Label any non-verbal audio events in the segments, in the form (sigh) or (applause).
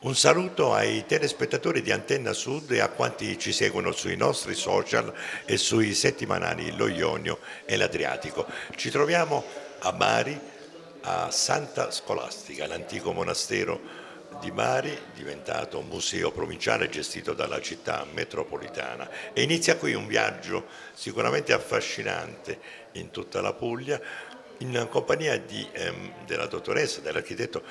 Un saluto ai telespettatori di Antenna Sud e a quanti ci seguono sui nostri social e sui settimanali Lo Ionio e l'Adriatico. Ci troviamo a Mari, a Santa Scolastica, l'antico monastero di Mari, diventato museo provinciale gestito dalla città metropolitana. E inizia qui un viaggio sicuramente affascinante in tutta la Puglia in compagnia di, ehm, della dottoressa, dell'architetto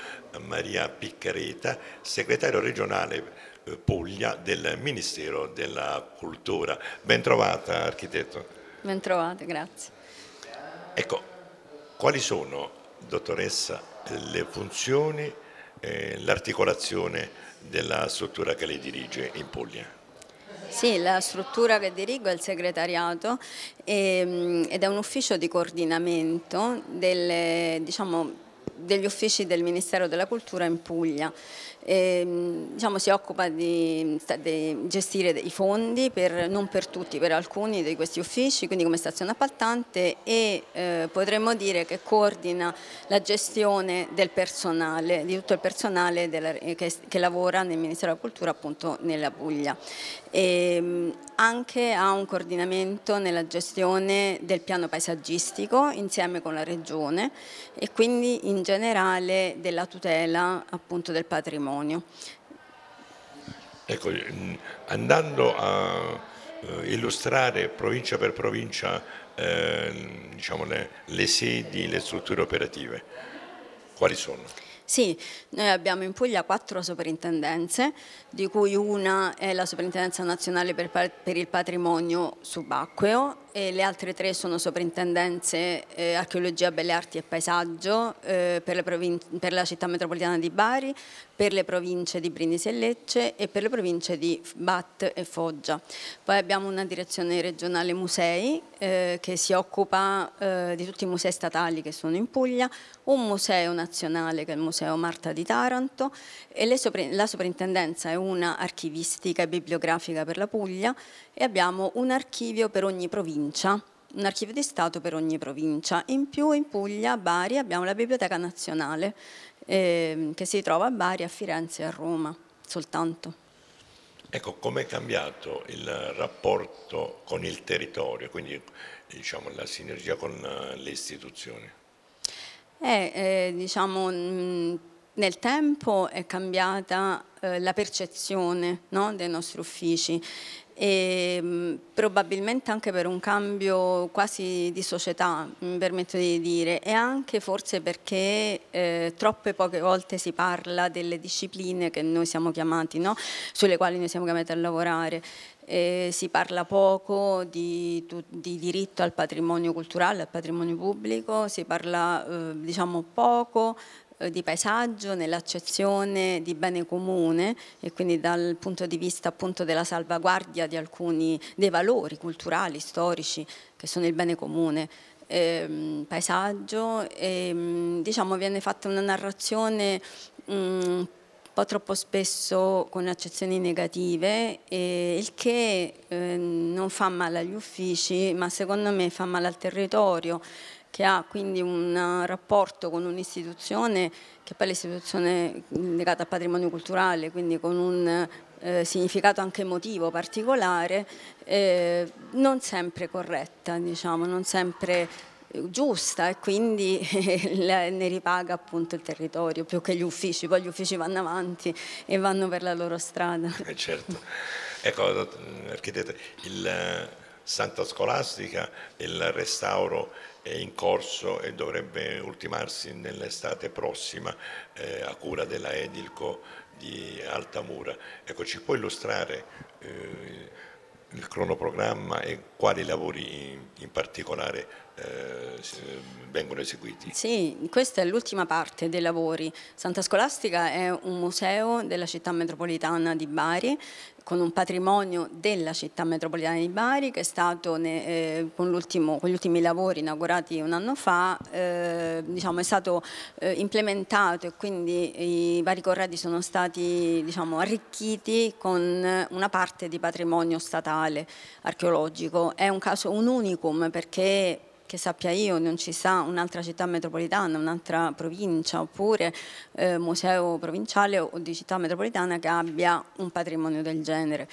Maria Piccareta, segretario regionale eh, Puglia del Ministero della Cultura. Bentrovata architetto. Bentrovata, grazie. Ecco, quali sono, dottoressa, le funzioni, eh, l'articolazione della struttura che lei dirige in Puglia? Sì, la struttura che dirigo è il segretariato ehm, ed è un ufficio di coordinamento delle, diciamo, degli uffici del Ministero della Cultura in Puglia e, ehm, diciamo, si occupa di, di, gestire i fondi, per, non per tutti, per alcuni di questi uffici, quindi come stazione appaltante e eh, potremmo dire che coordina la gestione del personale, di tutto il personale della, eh, che, che, lavora nel Ministero della Cultura appunto nella Puglia. E, ehm, anche ha un coordinamento nella gestione del piano paesaggistico insieme con la Regione e quindi in generale della tutela appunto del patrimonio patrimonio. Ecco, mm, andando a eh, illustrare provincia per provincia eh, diciamo le, le sedi, le strutture operative, quali sono? Sì, noi abbiamo in Puglia quattro soprintendenze, di cui una è la Soprintendenza Nazionale per, per il Patrimonio Subacqueo e le altre tre sono sovrintendenze eh, archeologia, belle arti e paesaggio eh, per, per, la città metropolitana di Bari, per le province di Brindisi e Lecce e per le province di Bat e Foggia. Poi abbiamo una direzione regionale musei eh, che si occupa eh, di tutti i musei statali che sono in Puglia, un museo nazionale che è il Museo Marta di Taranto e sopri la sovrintendenza è una archivistica e bibliografica per la Puglia e abbiamo un archivio per ogni provincia provincia, un archivio di Stato per ogni provincia. In più in Puglia, a Bari, abbiamo la Biblioteca Nazionale eh, che si trova a Bari, a Firenze e a Roma soltanto. Ecco, com'è cambiato il rapporto con il territorio, quindi diciamo, la sinergia con eh, le istituzioni? Eh, eh, diciamo, mm, nel tempo è cambiata eh, la percezione no, dei nostri uffici e ehm, probabilmente anche per un cambio quasi di società, mi permetto di dire, e anche forse perché eh, troppe poche volte si parla delle discipline che noi siamo chiamati, no? sulle quali noi siamo chiamati a lavorare. Eh, si parla poco di, di, diritto al patrimonio culturale, al patrimonio pubblico, si parla eh, diciamo poco eh, di paesaggio, nell'accezione di bene comune e quindi dal punto di vista appunto della salvaguardia di alcuni dei valori culturali, storici che sono il bene comune. Ehm, paesaggio e ehm, diciamo viene fatta una narrazione mm, un po' troppo spesso con accezioni negative, eh, il che eh, non fa male agli uffici, ma secondo me fa male al territorio che ha quindi un eh, rapporto con un'istituzione che poi l'istituzione legata al patrimonio culturale, quindi con un eh, significato anche emotivo particolare, eh, non sempre corretta, diciamo, non sempre eh, giusta e quindi (laughs) ne ripaga appunto il territorio più che gli uffici, poi gli uffici vanno avanti e vanno per la loro strada. Eh certo, ecco eh, architetto, il Santa Scolastica, il restauro è in corso e dovrebbe ultimarsi nell'estate prossima eh, a cura della Edilco di Altamura. Ecco, ci può illustrare eh, il cronoprogramma e quali lavori in, in particolare eh, vengono eseguiti? Sì, questa è l'ultima parte dei lavori. Santa Scolastica è un museo della città metropolitana di Bari con un patrimonio della città metropolitana di Bari che è stato eh, con, con, gli ultimi lavori inaugurati un anno fa eh, diciamo, è stato eh, implementato e quindi i vari corredi sono stati diciamo, arricchiti con una parte di patrimonio statale mondiale archeologico. È un caso, un unicum, perché che sappia io, non ci sa un'altra città metropolitana, un'altra provincia oppure eh, museo provinciale o di città metropolitana che abbia un patrimonio del genere.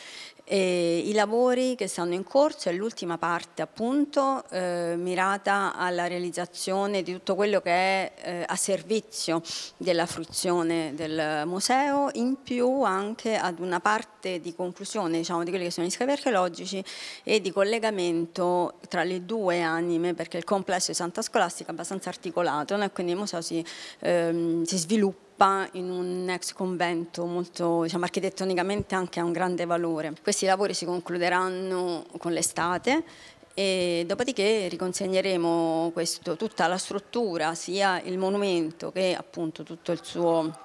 E I lavori che stanno in corso è l'ultima parte appunto eh, mirata alla realizzazione di tutto quello che è eh, a servizio della fruizione del museo, in più anche ad una parte di conclusione diciamo, di quelli che sono gli scavi archeologici e di collegamento tra le due anime perché il complesso di Santa Scolastica è abbastanza articolato e quindi il museo si, ehm, si sviluppa in un ex convento molto diciamo, architettonicamente anche ha un grande valore. Questi lavori si concluderanno con l'estate e dopodiché riconsegneremo questo, tutta la struttura, sia il monumento che appunto tutto il suo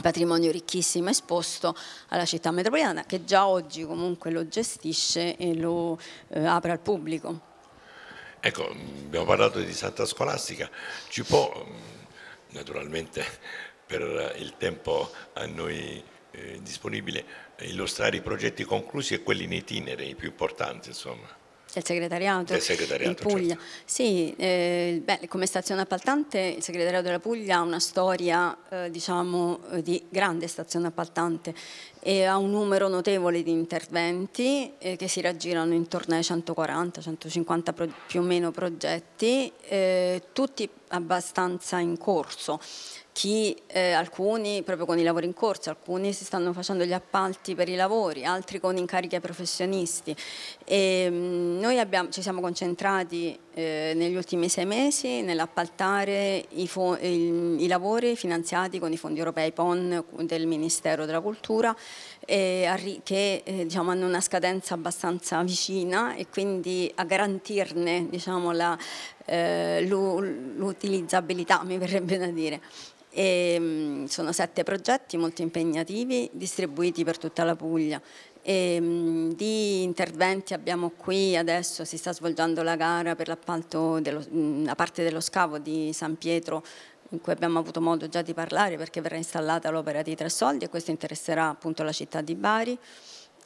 patrimonio ricchissimo esposto alla città metropolitana che già oggi comunque lo gestisce e lo eh, apre al pubblico. Ecco, abbiamo parlato di Santa Scolastica, ci può, mm, naturalmente (laughs) per il tempo a noi eh, disponibile, illustrare i progetti conclusi e quelli in itinere, i più importanti insomma? Del segretariato, del segretariato, in Puglia. Certo. Sì, eh, beh, come stazione appaltante il segretariato della Puglia ha una storia eh, diciamo, eh, di grande stazione appaltante e ha un numero notevole di interventi eh, che si raggirano intorno ai 140-150 pro- più o meno progetti, eh, tutti abbastanza in corso. Chi, eh, alcuni proprio con i lavori in corso, alcuni si stanno facendo gli appalti per i lavori, altri con incarichi ai professionisti. E, mh, mm, noi abbiamo, ci siamo concentrati eh, negli ultimi sei mesi nell'appaltare i, fo- il, i, lavori finanziati con i fondi europei PON del Ministero della Cultura eh, che eh, diciamo, hanno una scadenza abbastanza vicina e quindi a garantirne diciamo, eh, l'utilizzabilità, mi verrebbe da dire. E, ehm, sono sette progetti molto impegnativi distribuiti per tutta la Puglia. E, ehm, di interventi abbiamo qui adesso, si sta svolgendo la gara per l'appalto, mm, la parte dello scavo di San Pietro in cui abbiamo avuto modo già di parlare perché verrà installata l'opera di Tre Soldi e questo interesserà appunto la città di Bari,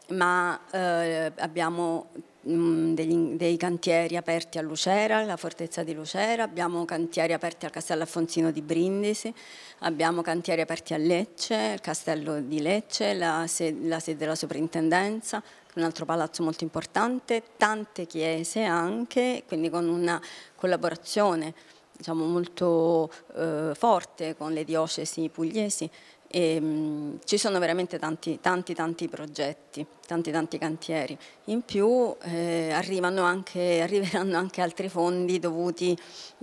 ma eh, abbiamo mh, mm, degli, dei cantieri aperti a Lucera, la fortezza di Lucera, abbiamo cantieri aperti al castello Alfonsino di Brindisi, abbiamo cantieri aperti a Lecce, il castello di Lecce, la sede, la sede della soprintendenza, un altro palazzo molto importante, tante chiese anche, quindi con una collaborazione diciamo, molto eh, forte con le diocesi pugliesi e, mh, mm, ci sono veramente tanti, tanti, tanti progetti, tanti, tanti cantieri. In più eh, anche, arriveranno anche altri fondi dovuti,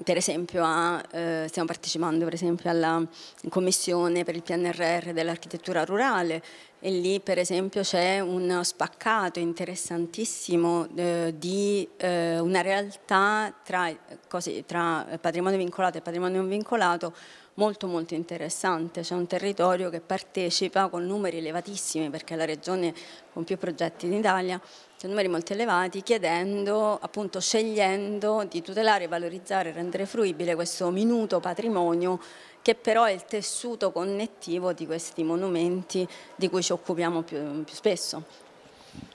per esempio, a, eh, stiamo partecipando per esempio alla commissione per il PNRR dell'architettura rurale e lì per esempio c'è uno spaccato interessantissimo eh, di eh, una realtà tra, così, tra, patrimonio vincolato e patrimonio non vincolato molto molto interessante, c'è un territorio che partecipa con numeri elevatissimi perché è la regione con più progetti in Italia, c'è numeri molto elevati chiedendo, appunto scegliendo di tutelare, valorizzare, e rendere fruibile questo minuto patrimonio che però è il tessuto connettivo di questi monumenti di cui ci occupiamo più, più spesso.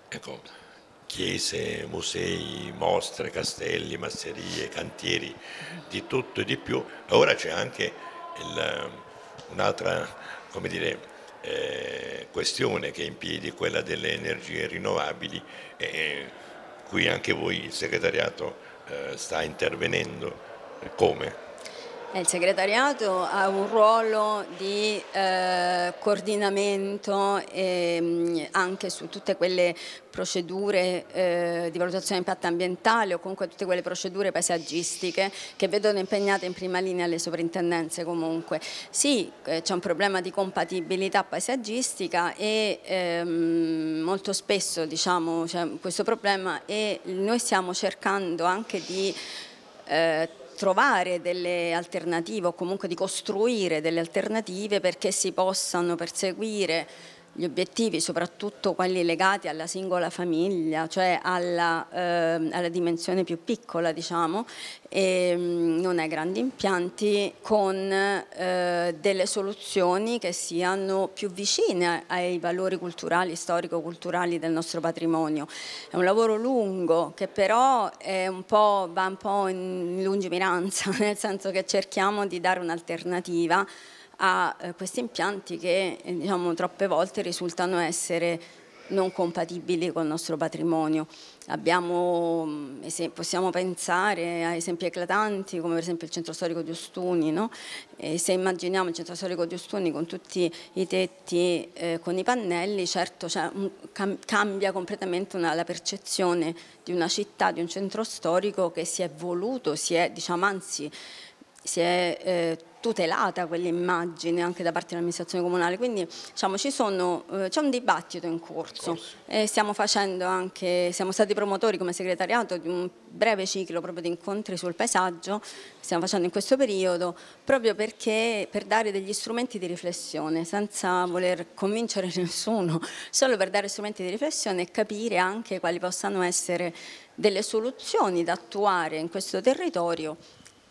Ecco, chiese, musei, mostre, castelli, masserie, cantieri, di tutto e di più. Ora c'è anche un'altra, come dire, eh, questione che è in piedi, quella delle energie rinnovabili, e qui anche voi, il segretariato, eh, sta intervenendo. Come? Il segretariato ha un ruolo di eh, coordinamento eh, anche su tutte quelle procedure eh, di valutazione di impatto ambientale o comunque tutte quelle procedure paesaggistiche che vedono impegnate in prima linea le sovrintendenze comunque. Sì, eh, c'è un problema di compatibilità paesaggistica e ehm, molto spesso diciamo, c'è questo problema e noi stiamo cercando anche di eh, trovare delle alternative o comunque di costruire delle alternative perché si possano perseguire gli obiettivi, soprattutto quelli legati alla singola famiglia, cioè alla, eh, alla dimensione più piccola, diciamo, e, ehm, non ai grandi impianti, con eh, delle soluzioni che siano più vicine ai valori culturali, storico-culturali del nostro patrimonio. È un lavoro lungo che però un va un po' in lungimiranza, (laughs) nel senso che cerchiamo di dare un'alternativa a eh, questi impianti che eh, diciamo, troppe volte risultano essere non compatibili con il nostro patrimonio. Abbiamo, mm, possiamo pensare a esempi eclatanti come per esempio il centro storico di Ostuni, no? se immaginiamo il centro storico di Ostuni con tutti i tetti, eh, con i pannelli, certo un, cam cambia completamente una, la percezione di una città, di un centro storico che si è voluto, si è diciamo anzi si è eh, tutelata quell'immagine anche da parte dell'amministrazione comunale, quindi diciamo, sono, eh, c'è un dibattito in corso e stiamo facendo anche, siamo stati promotori come segretariato di un breve ciclo proprio di incontri sul paesaggio stiamo facendo in questo periodo proprio perché per dare degli strumenti di riflessione senza voler convincere (laughs) nessuno, solo per dare strumenti di riflessione e capire anche quali possano essere delle soluzioni da attuare in questo territorio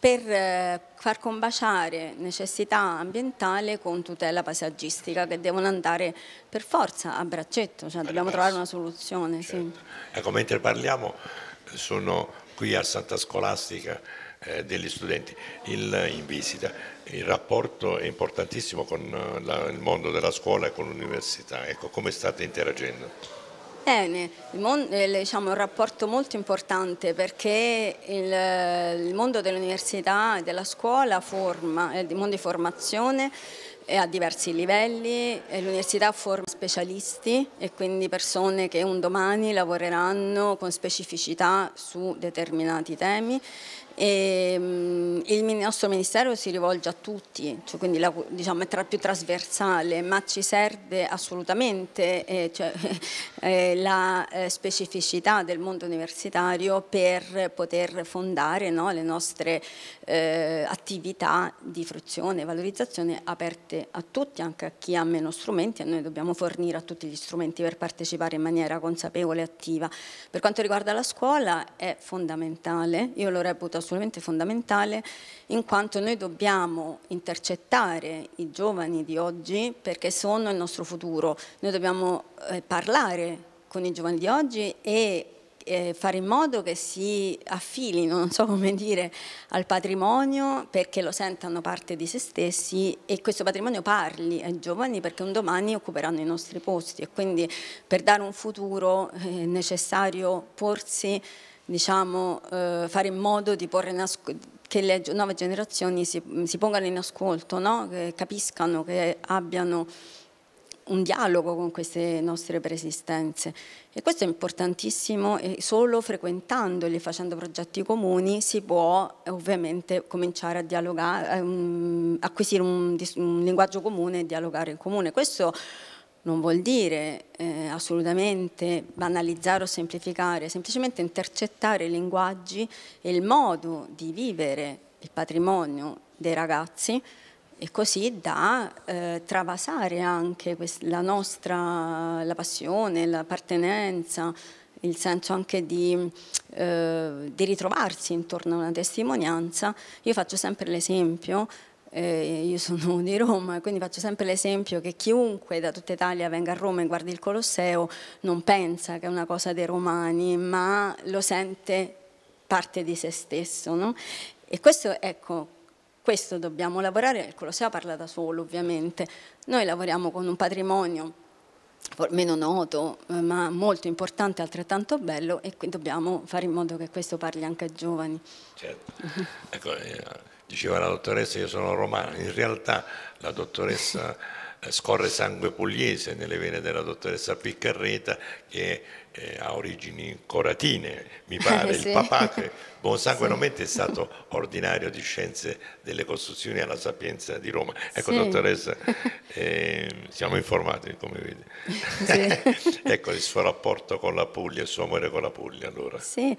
per eh, far combaciare necessità ambientale con tutela paesaggistica che devono andare per forza a braccetto, cioè dobbiamo trovare una soluzione. Certo. Sì. Ecco, mentre parliamo sono qui a Santa Scolastica eh, degli studenti il, in visita. Il rapporto è importantissimo con eh, la, il mondo della scuola e con l'università, ecco, come state interagendo? Bene, il, è eh, diciamo, un rapporto molto importante perché il, eh, il mondo dell'università e della scuola forma, è eh, un mondo di formazione è a diversi livelli, l'università forma specialisti e quindi persone che un domani lavoreranno con specificità su determinati temi e, ehm, il nostro ministero si rivolge a tutti, cioè quindi la, diciamo, è tra più trasversale, ma ci serve assolutamente eh, cioè, (laughs) eh, la eh, specificità del mondo universitario per poter fondare no, le nostre eh, attività di fruizione e valorizzazione aperte a tutti, anche a chi ha meno strumenti e noi dobbiamo fornire a tutti gli strumenti per partecipare in maniera consapevole e attiva. Per quanto riguarda la scuola è fondamentale, io lo reputo assolutamente fondamentale in quanto noi dobbiamo intercettare i giovani di oggi perché sono il nostro futuro. Noi dobbiamo eh, parlare con i giovani di oggi e eh, fare in modo che si affilino, non so come dire, al patrimonio perché lo sentano parte di se stessi e questo patrimonio parli ai giovani perché un domani occuperanno i nostri posti e quindi per dare un futuro è eh, necessario porsi diciamo, eh, fare in modo di porre in che le nuove generazioni si, si pongano in ascolto, no? che capiscano, che abbiano un dialogo con queste nostre preesistenze. E questo è importantissimo e solo frequentandoli, facendo progetti comuni, si può ovviamente cominciare a dialogare, um, mm, acquisire un, un linguaggio comune e dialogare in comune. Questo non vuol dire eh, assolutamente banalizzare o semplificare, semplicemente intercettare i linguaggi e il modo di vivere il patrimonio dei ragazzi e così da eh, travasare anche la nostra la passione, l'appartenenza, il senso anche di, eh, di ritrovarsi intorno a una testimonianza. Io faccio sempre l'esempio eh, io sono (laughs) di Roma, quindi faccio sempre l'esempio che chiunque da tutta Italia venga a Roma e guardi il Colosseo non pensa che è una cosa dei romani, ma lo sente parte di se stesso. No? E questo, ecco, questo dobbiamo lavorare, il Colosseo parla da solo ovviamente, noi lavoriamo con un patrimonio meno noto eh, ma molto importante, altrettanto bello e dobbiamo fare in modo che questo parli anche ai giovani. Certo. ecco, eh, diceva la dottoressa io sono romana, in realtà la dottoressa eh, scorre sangue pugliese nelle vene della dottoressa Piccarreta che eh, ha origini coratine, mi (laughs) pare, sì. il papà che buon sangue sì. non mette è stato ordinario di scienze delle costruzioni alla Sapienza di Roma. Ecco sì. dottoressa, (laughs) eh, siamo informati come vede. (laughs) ecco il suo rapporto con la Puglia, il suo amore con la Puglia allora. Sì,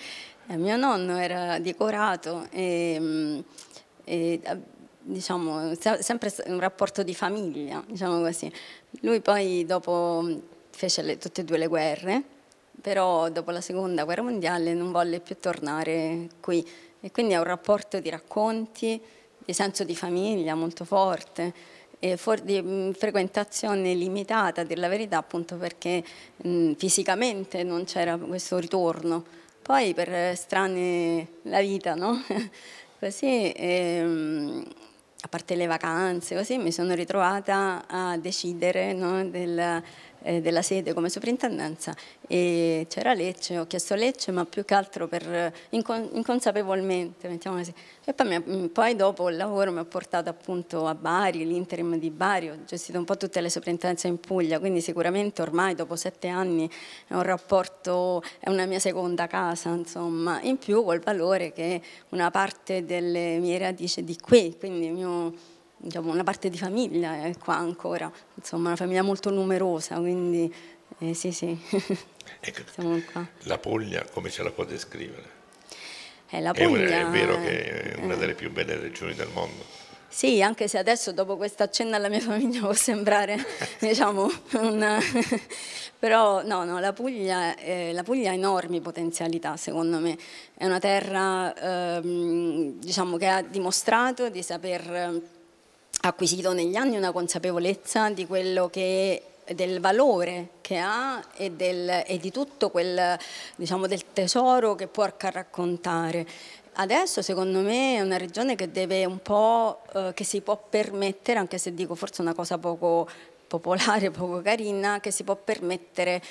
eh, mio nonno era decorato Corato e ehm, e, eh, diciamo, sempre un rapporto di famiglia, diciamo così. Lui poi dopo mm, fece le, tutte e due le guerre, però dopo la seconda guerra mondiale non volle più tornare qui e quindi ha un rapporto di racconti, di senso di famiglia molto forte e for- di mm, frequentazione limitata, a dir la verità, appunto perché mh, mm, fisicamente non c'era questo ritorno. Poi per eh, strane la vita, no? (laughs) Così, ehm, a parte le vacanze, così mi sono ritrovata a decidere no, del, eh, della sede come sovrintendenza e c'era Lecce, ho chiesto Lecce ma più che altro per eh, incon inconsapevolmente, mettiamo così. E poi, mi, mm, poi, dopo il lavoro mi ha portato appunto a Bari, l'interim di Bari, ho gestito un po' tutte le sovrintendenze in Puglia, quindi sicuramente ormai dopo sette anni è un rapporto, è una mia seconda casa, insomma, in più col valore che una parte delle mie radici è di qui, quindi il mio diciamo, una parte di famiglia è qua ancora, insomma una famiglia molto numerosa, quindi eh, sì sì, ecco, (laughs) siamo qua. La Puglia come ce la può descrivere? Eh, la Puglia, è, è vero che è una delle più belle regioni del mondo. Sì, anche se adesso dopo questa accenna alla mia famiglia può sembrare, (laughs) diciamo, una... (laughs) però no, no, la Puglia, eh, la Puglia, ha enormi potenzialità, secondo me. È una terra, eh, diciamo, che ha dimostrato di saper acquisito negli anni una consapevolezza di quello che del valore che ha e, del, e di tutto quel diciamo, del tesoro che può raccontare. Adesso secondo me è una regione che deve un po' eh, che si può permettere, anche se dico forse una cosa poco popolare, (laughs) poco carina, che si può permettere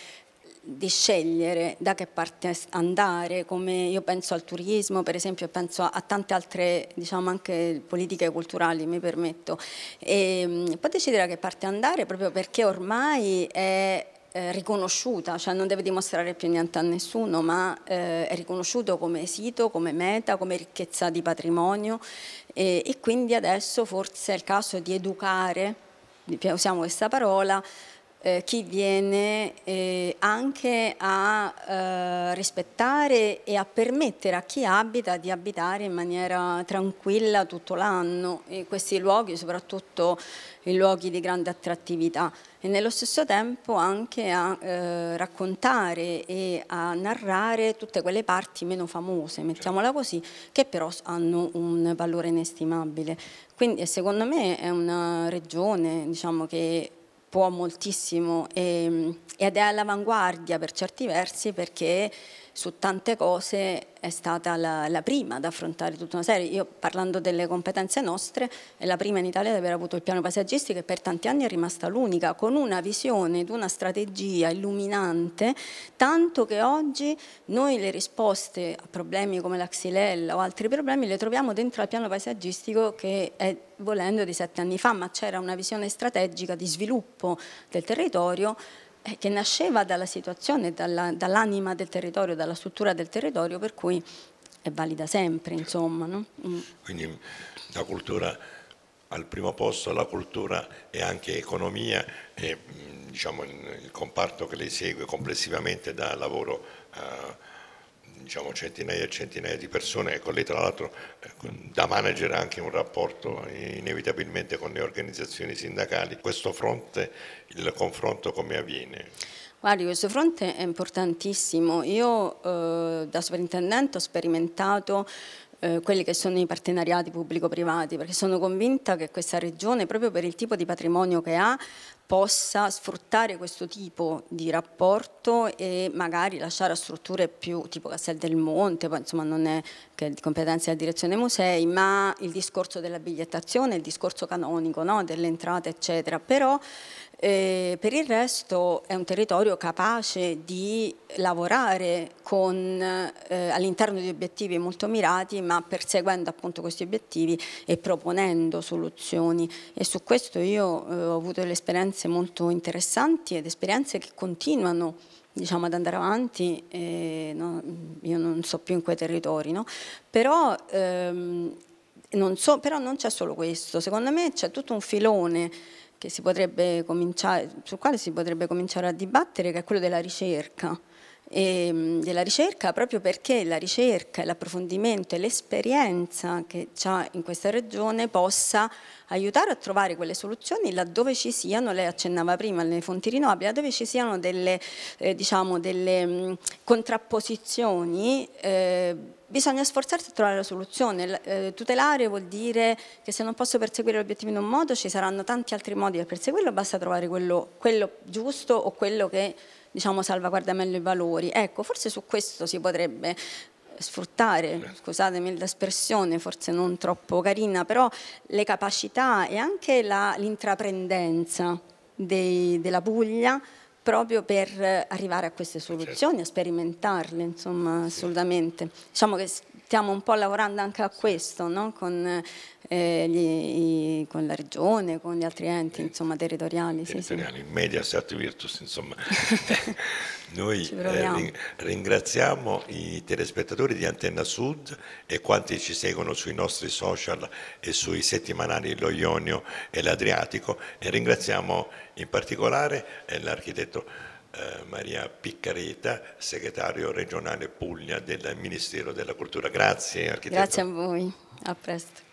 di scegliere da che parte andare, come io penso al turismo per esempio penso a, tante altre diciamo anche politiche culturali mi permetto e ehm, poi decidere da che parte andare proprio perché ormai è eh, riconosciuta, cioè non deve dimostrare più niente a nessuno, ma eh, è riconosciuto come sito, come meta, come ricchezza di patrimonio e, e quindi adesso forse è il caso di educare, usiamo questa parola, eh, chi viene eh, anche a eh, rispettare e a permettere a chi abita di abitare in maniera tranquilla tutto l'anno in questi luoghi, soprattutto i luoghi di grande attrattività e nello stesso tempo anche a eh, raccontare e a narrare tutte quelle parti meno famose, mettiamola certo. così, che però hanno un valore inestimabile. Quindi secondo me è una regione diciamo, che può moltissimo e, ehm, ed è all'avanguardia per certi versi perché su tante cose è stata la, la, prima ad affrontare tutta una serie. Io parlando delle competenze nostre, è la prima in Italia ad aver avuto il piano paesaggistico e per tanti anni è rimasta l'unica, con una visione ed una strategia illuminante, tanto che oggi noi le risposte a problemi come la xylella o altri problemi le troviamo dentro al piano paesaggistico che è volendo di sette anni fa, ma c'era una visione strategica di sviluppo del territorio eh, che nasceva dalla situazione, dall'anima dall del territorio, dalla struttura del territorio, per cui è valida sempre, insomma. No? Mm. Quindi la cultura al primo posto, la cultura e anche economia, è, mm, diciamo, il, comparto che lei segue complessivamente da lavoro. Eh, diciamo, centinaia e centinaia di persone e con lei tra l'altro eh, da manager anche un rapporto inevitabilmente con le organizzazioni sindacali. Questo fronte, il confronto come avviene? Guardi, questo fronte è importantissimo. Io eh, da sovrintendente ho sperimentato eh, quelli che sono i partenariati pubblico-privati, perché sono convinta che questa regione, proprio per il tipo di patrimonio che ha, possa sfruttare questo tipo di rapporto e magari lasciare a strutture più tipo Castel del Monte, poi insomma non è che di competenza della direzione musei, ma il discorso della bigliettazione, il discorso canonico no? delle entrate eccetera, però eh, per il resto è un territorio capace di lavorare con, eh, all'interno di obiettivi molto mirati, ma perseguendo appunto questi obiettivi e proponendo soluzioni. E su questo io eh, ho avuto delle esperienze molto interessanti ed esperienze che continuano diciamo, ad andare avanti, no, io non so più in quei territori, no? però ehm, non so, però non c'è solo questo, secondo me c'è tutto un filone sul quale si potrebbe cominciare a dibattere, che è quello della ricerca. E, ehm, della ricerca proprio perché la ricerca, l'approfondimento e l'esperienza che c'è in questa regione possa aiutare a trovare quelle soluzioni laddove ci siano, lei accennava prima, le fonti rinnovabili, laddove ci siano delle, eh, diciamo, delle mh, contrapposizioni. Eh, bisogna sforzarsi a trovare la soluzione. Eh, tutelare vuol dire che se non posso perseguire l'obiettivo in un modo ci saranno tanti altri modi per perseguirlo, basta trovare quello, quello giusto o quello che diciamo, salvaguarda meglio i valori. Ecco, forse su questo si potrebbe sfruttare, scusatemi l'espressione, forse non troppo carina, però le capacità e anche la, l'intraprendenza dei, della Puglia proprio per arrivare a queste eh, certo. soluzioni, certo. a sperimentarle, insomma, sì. assolutamente. Diciamo che stiamo un po' lavorando anche a questo, no? con, eh, gli, i, con, la regione, con gli altri enti eh, insomma, territoriali. Territoriali, sì, sì. Mediaset, Virtus, insomma. (laughs) Noi eh, ringraziamo i telespettatori di Antenna Sud e quanti ci seguono sui nostri social e sui settimanali Lo Ionio e l'Adriatico e ringraziamo in particolare eh, l'architetto eh, Maria Piccareta, segretario regionale Puglia del Ministero della Cultura. Grazie architetto. Grazie a voi, a presto.